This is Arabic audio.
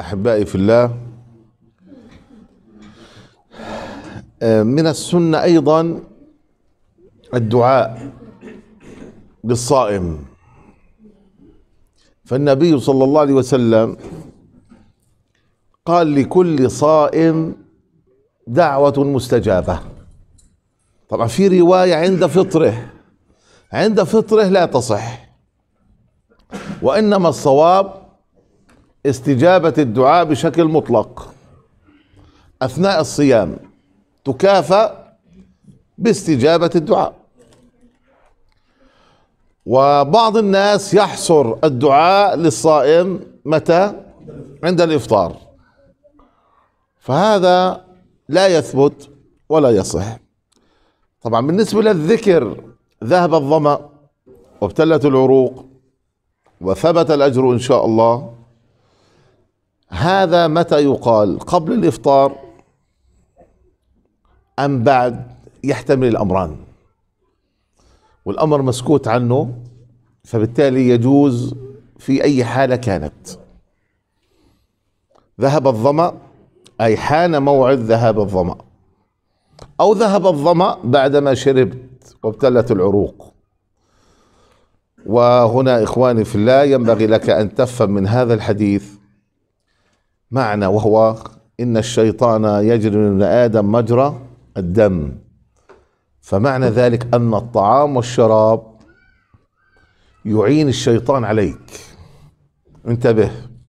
أحبائي في الله آه، من السنة أيضا الدعاء للصائم فالنبي صلى الله عليه وسلم قال لكل صائم دعوة مستجابة طبعا في رواية عند فطره عند فطره لا تصح وإنما الصواب استجابة الدعاء بشكل مطلق أثناء الصيام تكافأ باستجابة الدعاء وبعض الناس يحصر الدعاء للصائم متى عند الإفطار فهذا لا يثبت ولا يصح طبعا بالنسبة للذكر ذهب الظمأ وابتلت العروق وثبت الأجر إن شاء الله هذا متى يقال قبل الافطار ام بعد يحتمل الامران والامر مسكوت عنه فبالتالي يجوز في اي حاله كانت ذهب الظما اي حان موعد ذهاب الظما او ذهب الظما بعدما شربت وابتلت العروق وهنا اخواني في الله ينبغي لك ان تفهم من هذا الحديث معنى وهو إن الشيطان يجري من ابن آدم مجرى الدم فمعنى ذلك أن الطعام والشراب يعين الشيطان عليك انتبه